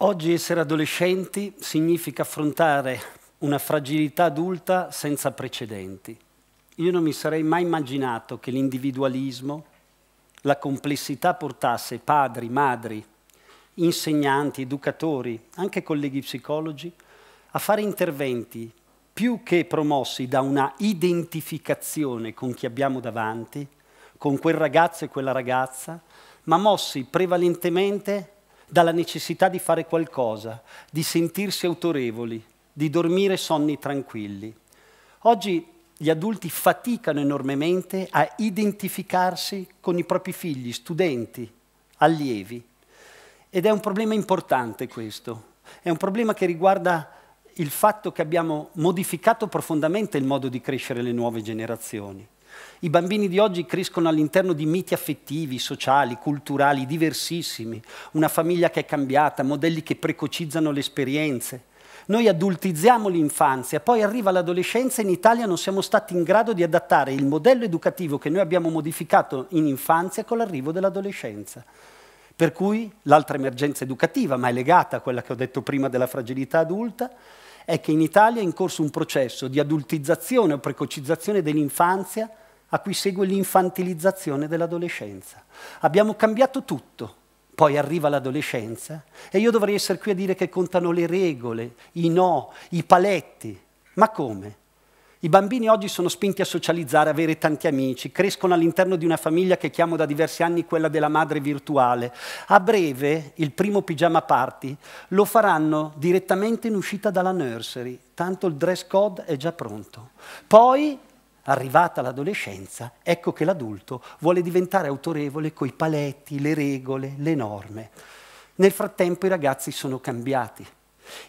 Oggi essere adolescenti significa affrontare una fragilità adulta senza precedenti. Io non mi sarei mai immaginato che l'individualismo, la complessità portasse padri, madri, insegnanti, educatori, anche colleghi psicologi, a fare interventi più che promossi da una identificazione con chi abbiamo davanti, con quel ragazzo e quella ragazza, ma mossi prevalentemente dalla necessità di fare qualcosa, di sentirsi autorevoli, di dormire sonni tranquilli. Oggi gli adulti faticano enormemente a identificarsi con i propri figli, studenti, allievi. Ed è un problema importante questo. È un problema che riguarda il fatto che abbiamo modificato profondamente il modo di crescere le nuove generazioni. I bambini di oggi crescono all'interno di miti affettivi, sociali, culturali, diversissimi, una famiglia che è cambiata, modelli che precocizzano le esperienze. Noi adultizziamo l'infanzia, poi arriva l'adolescenza e in Italia non siamo stati in grado di adattare il modello educativo che noi abbiamo modificato in infanzia con l'arrivo dell'adolescenza. Per cui l'altra emergenza educativa, ma è legata a quella che ho detto prima della fragilità adulta, è che in Italia è in corso un processo di adultizzazione o precocizzazione dell'infanzia a cui segue l'infantilizzazione dell'adolescenza. Abbiamo cambiato tutto, poi arriva l'adolescenza e io dovrei essere qui a dire che contano le regole, i no, i paletti. Ma come? I bambini oggi sono spinti a socializzare, avere tanti amici, crescono all'interno di una famiglia che chiamo da diversi anni quella della madre virtuale. A breve, il primo pigiama party lo faranno direttamente in uscita dalla nursery, tanto il dress code è già pronto. Poi arrivata l'adolescenza, ecco che l'adulto vuole diventare autorevole coi paletti, le regole, le norme. Nel frattempo i ragazzi sono cambiati.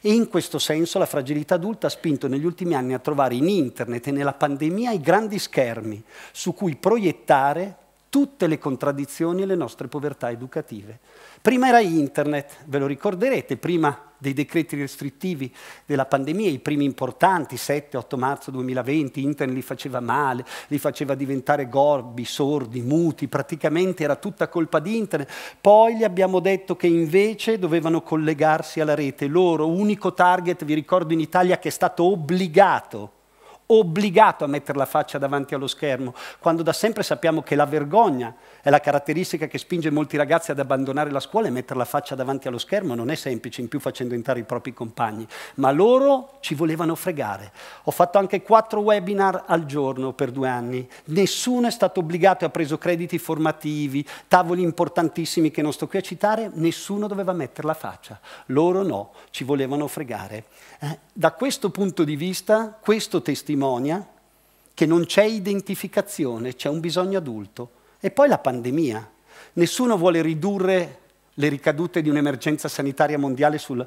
E in questo senso la fragilità adulta ha spinto negli ultimi anni a trovare in internet e nella pandemia i grandi schermi su cui proiettare tutte le contraddizioni e le nostre povertà educative. Prima era internet, ve lo ricorderete, prima dei decreti restrittivi della pandemia, i primi importanti, 7-8 marzo 2020, internet li faceva male, li faceva diventare gorbi, sordi, muti, praticamente era tutta colpa di internet. Poi gli abbiamo detto che invece dovevano collegarsi alla rete, loro unico target, vi ricordo in Italia, che è stato obbligato obbligato a mettere la faccia davanti allo schermo, quando da sempre sappiamo che la vergogna è la caratteristica che spinge molti ragazzi ad abbandonare la scuola e mettere la faccia davanti allo schermo non è semplice, in più facendo entrare i propri compagni, ma loro ci volevano fregare. Ho fatto anche quattro webinar al giorno per due anni, nessuno è stato obbligato e ha preso crediti formativi, tavoli importantissimi che non sto qui a citare, nessuno doveva mettere la faccia, loro no, ci volevano fregare. Eh? Da questo punto di vista, questo testimone testimonia che non c'è identificazione, c'è un bisogno adulto. E poi la pandemia. Nessuno vuole ridurre le ricadute di un'emergenza sanitaria mondiale sulla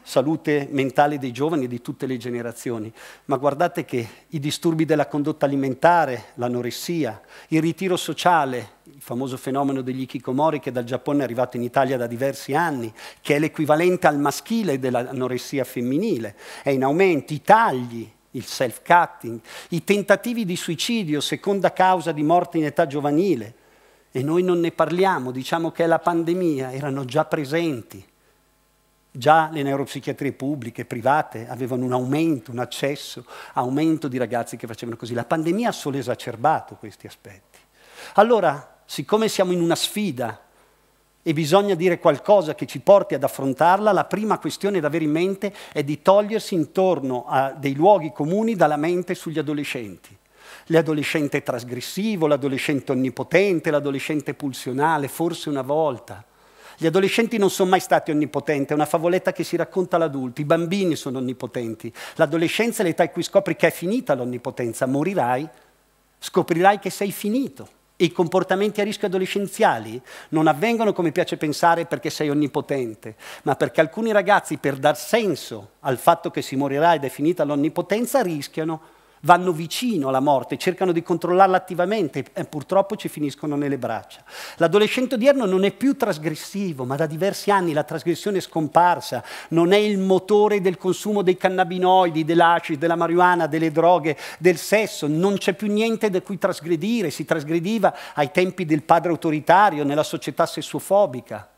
salute mentale dei giovani e di tutte le generazioni, ma guardate che i disturbi della condotta alimentare, l'anoressia, il ritiro sociale, il famoso fenomeno degli ikikomori che dal Giappone è arrivato in Italia da diversi anni, che è l'equivalente al maschile dell'anoressia femminile, è in aumento, i tagli, il self-cutting, i tentativi di suicidio, seconda causa di morte in età giovanile. E noi non ne parliamo, diciamo che è la pandemia, erano già presenti. Già le neuropsichiatrie pubbliche, e private, avevano un aumento, un accesso, aumento di ragazzi che facevano così. La pandemia ha solo esacerbato questi aspetti. Allora, siccome siamo in una sfida e bisogna dire qualcosa che ci porti ad affrontarla, la prima questione da avere in mente è di togliersi intorno a dei luoghi comuni dalla mente sugli adolescenti. L'adolescente trasgressivo, l'adolescente onnipotente, l'adolescente pulsionale, forse una volta. Gli adolescenti non sono mai stati onnipotenti, è una favoletta che si racconta all'adulto. I bambini sono onnipotenti. L'adolescenza è l'età in cui scopri che è finita l'onnipotenza, morirai, scoprirai che sei finito. I comportamenti a rischio adolescenziali non avvengono come piace pensare perché sei onnipotente, ma perché alcuni ragazzi per dar senso al fatto che si morirà ed è finita l'onnipotenza rischiano vanno vicino alla morte, cercano di controllarla attivamente e purtroppo ci finiscono nelle braccia. L'adolescente odierno non è più trasgressivo, ma da diversi anni la trasgressione è scomparsa, non è il motore del consumo dei cannabinoidi, dell'acid, della marijuana, delle droghe, del sesso, non c'è più niente da cui trasgredire, si trasgrediva ai tempi del padre autoritario, nella società sessuofobica.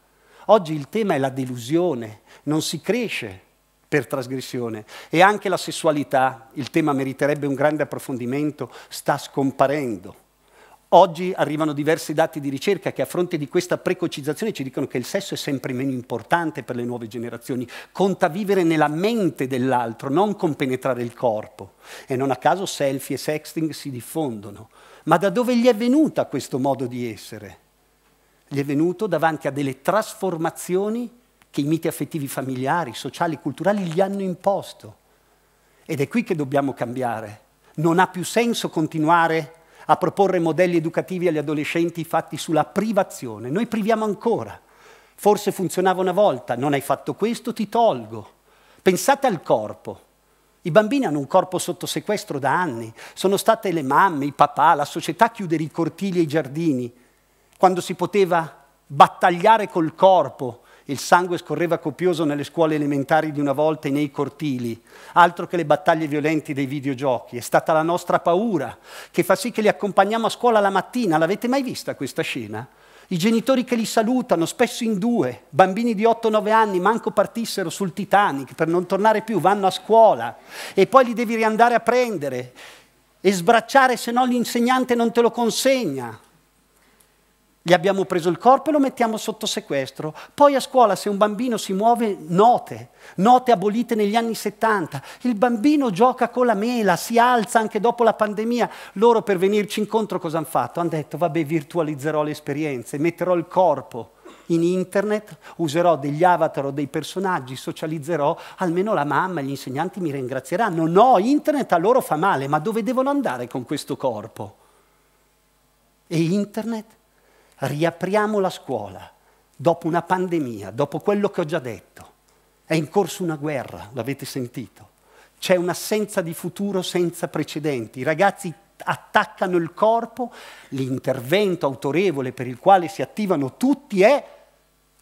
Oggi il tema è la delusione, non si cresce per trasgressione. E anche la sessualità, il tema meriterebbe un grande approfondimento, sta scomparendo. Oggi arrivano diversi dati di ricerca che a fronte di questa precocizzazione ci dicono che il sesso è sempre meno importante per le nuove generazioni. Conta vivere nella mente dell'altro, non compenetrare il corpo. E non a caso selfie e sexting si diffondono. Ma da dove gli è venuta questo modo di essere? Gli è venuto davanti a delle trasformazioni che i miti affettivi familiari, sociali, culturali gli hanno imposto. Ed è qui che dobbiamo cambiare. Non ha più senso continuare a proporre modelli educativi agli adolescenti fatti sulla privazione. Noi priviamo ancora. Forse funzionava una volta, non hai fatto questo, ti tolgo. Pensate al corpo. I bambini hanno un corpo sotto sequestro da anni, sono state le mamme, i papà, la società a chiudere i cortili e i giardini, quando si poteva battagliare col corpo il sangue scorreva copioso nelle scuole elementari di una volta e nei cortili, altro che le battaglie violenti dei videogiochi. È stata la nostra paura che fa sì che li accompagniamo a scuola la mattina. L'avete mai vista questa scena? I genitori che li salutano, spesso in due, bambini di 8-9 anni, manco partissero sul Titanic per non tornare più, vanno a scuola e poi li devi riandare a prendere e sbracciare, se no l'insegnante non te lo consegna. Gli abbiamo preso il corpo e lo mettiamo sotto sequestro. Poi a scuola se un bambino si muove, note, note abolite negli anni 70. Il bambino gioca con la mela, si alza anche dopo la pandemia. Loro per venirci incontro cosa hanno fatto? Hanno detto vabbè virtualizzerò le esperienze, metterò il corpo in internet, userò degli avatar o dei personaggi, socializzerò, almeno la mamma e gli insegnanti mi ringrazieranno. No, internet a loro fa male, ma dove devono andare con questo corpo? E internet riapriamo la scuola dopo una pandemia, dopo quello che ho già detto. È in corso una guerra, l'avete sentito. C'è un'assenza di futuro senza precedenti. I ragazzi attaccano il corpo, l'intervento autorevole per il quale si attivano tutti è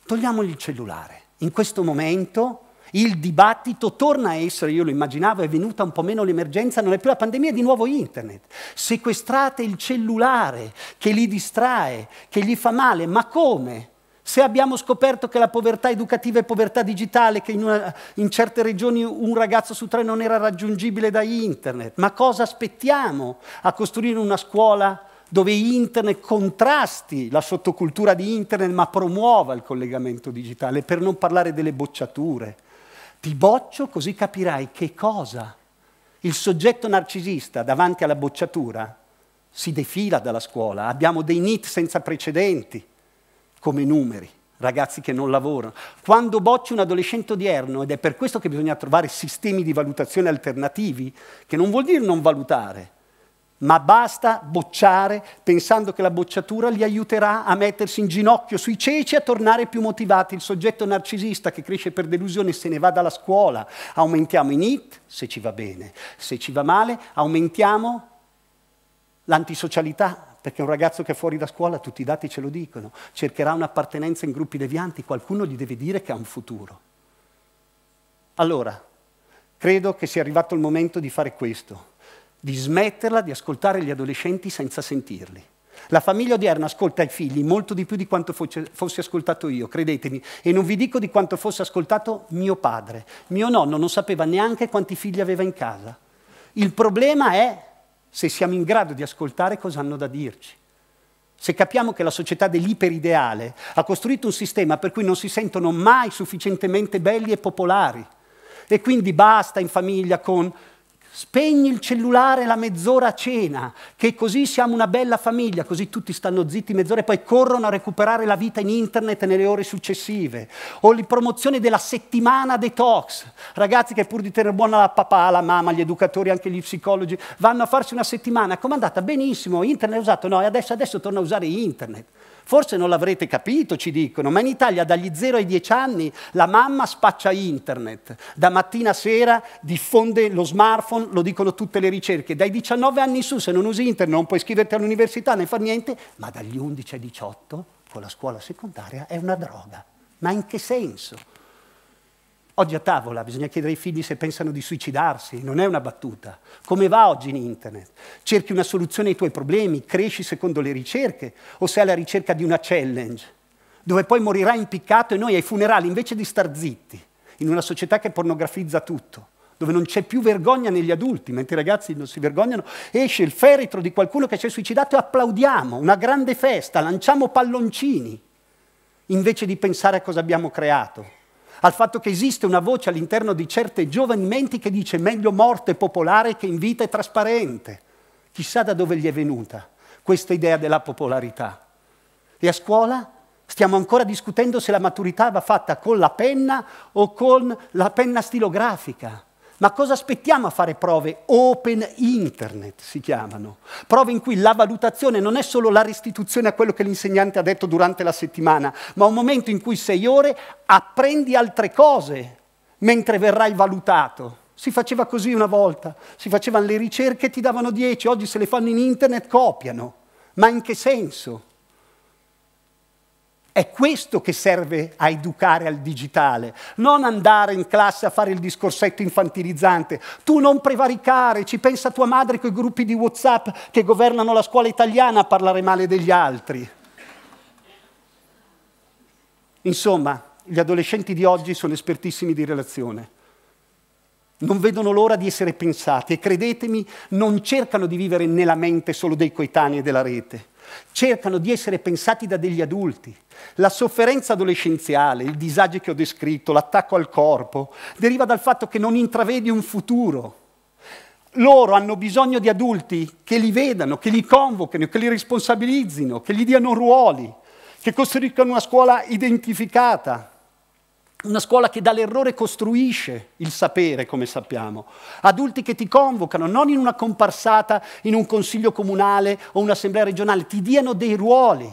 togliamogli il cellulare. In questo momento il dibattito torna a essere, io lo immaginavo, è venuta un po' meno l'emergenza, non è più la pandemia, è di nuovo internet. Sequestrate il cellulare che li distrae, che gli fa male, ma come? Se abbiamo scoperto che la povertà educativa è povertà digitale, che in, una, in certe regioni un ragazzo su tre non era raggiungibile da internet, ma cosa aspettiamo a costruire una scuola dove internet contrasti la sottocultura di internet ma promuova il collegamento digitale, per non parlare delle bocciature. Ti boccio così capirai che cosa. Il soggetto narcisista davanti alla bocciatura si defila dalla scuola. Abbiamo dei NIT senza precedenti come numeri, ragazzi che non lavorano. Quando bocci un adolescente odierno, ed è per questo che bisogna trovare sistemi di valutazione alternativi, che non vuol dire non valutare, ma basta bocciare pensando che la bocciatura li aiuterà a mettersi in ginocchio sui ceci e a tornare più motivati. Il soggetto narcisista che cresce per delusione se ne va dalla scuola. Aumentiamo i NIT se ci va bene, se ci va male aumentiamo l'antisocialità perché un ragazzo che è fuori da scuola, tutti i dati ce lo dicono, cercherà un'appartenenza in gruppi devianti, qualcuno gli deve dire che ha un futuro. Allora, credo che sia arrivato il momento di fare questo di smetterla di ascoltare gli adolescenti senza sentirli. La famiglia odierna ascolta i figli molto di più di quanto fossi ascoltato io, credetemi, e non vi dico di quanto fosse ascoltato mio padre. Mio nonno non sapeva neanche quanti figli aveva in casa. Il problema è se siamo in grado di ascoltare cosa hanno da dirci. Se capiamo che la società dell'iperideale ha costruito un sistema per cui non si sentono mai sufficientemente belli e popolari, e quindi basta in famiglia con Spegni il cellulare la mezz'ora a cena, che così siamo una bella famiglia, così tutti stanno zitti mezz'ora e poi corrono a recuperare la vita in internet nelle ore successive. O la promozione della settimana detox. Ragazzi che pur di tenere buona la papà, la mamma, gli educatori, anche gli psicologi, vanno a farsi una settimana. Com'è andata? Benissimo, internet è usato? No, e adesso, adesso torna a usare internet. Forse non l'avrete capito, ci dicono, ma in Italia dagli 0 ai 10 anni la mamma spaccia internet. Da mattina a sera diffonde lo smartphone non, lo dicono tutte le ricerche, dai 19 anni in su se non usi internet non puoi iscriverti all'università, né fa niente, ma dagli 11 ai 18 con la scuola secondaria è una droga. Ma in che senso? Oggi a tavola bisogna chiedere ai figli se pensano di suicidarsi, non è una battuta. Come va oggi in internet? Cerchi una soluzione ai tuoi problemi, cresci secondo le ricerche o sei alla ricerca di una challenge? dove poi morirai impiccato e noi ai funerali, invece di star zitti, in una società che pornografizza tutto, dove non c'è più vergogna negli adulti, mentre i ragazzi non si vergognano, esce il feretro di qualcuno che si è suicidato e applaudiamo, una grande festa, lanciamo palloncini, invece di pensare a cosa abbiamo creato, al fatto che esiste una voce all'interno di certe giovani menti che dice meglio morte popolare che in vita è trasparente. Chissà da dove gli è venuta questa idea della popolarità. E a scuola stiamo ancora discutendo se la maturità va fatta con la penna o con la penna stilografica. Ma cosa aspettiamo a fare prove open internet, si chiamano? Prove in cui la valutazione non è solo la restituzione a quello che l'insegnante ha detto durante la settimana, ma un momento in cui sei ore apprendi altre cose mentre verrai valutato. Si faceva così una volta, si facevano le ricerche e ti davano 10, oggi se le fanno in internet copiano. Ma in che senso? È questo che serve a educare al digitale, non andare in classe a fare il discorsetto infantilizzante. Tu non prevaricare, ci pensa tua madre con i gruppi di WhatsApp che governano la scuola italiana a parlare male degli altri. Insomma, gli adolescenti di oggi sono espertissimi di relazione. Non vedono l'ora di essere pensati e credetemi, non cercano di vivere nella mente solo dei coetanei della rete cercano di essere pensati da degli adulti. La sofferenza adolescenziale, il disagio che ho descritto, l'attacco al corpo, deriva dal fatto che non intravedi un futuro. Loro hanno bisogno di adulti che li vedano, che li convochino, che li responsabilizzino, che gli diano ruoli, che costruiscano una scuola identificata. Una scuola che dall'errore costruisce il sapere, come sappiamo. Adulti che ti convocano, non in una comparsata, in un consiglio comunale o un'assemblea regionale, ti diano dei ruoli.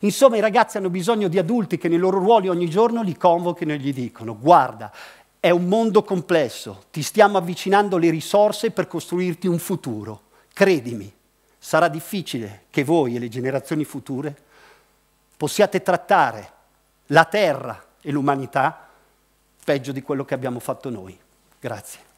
Insomma, i ragazzi hanno bisogno di adulti che nei loro ruoli ogni giorno li convochino e gli dicono guarda, è un mondo complesso, ti stiamo avvicinando le risorse per costruirti un futuro. Credimi, sarà difficile che voi e le generazioni future possiate trattare la terra e l'umanità peggio di quello che abbiamo fatto noi. Grazie.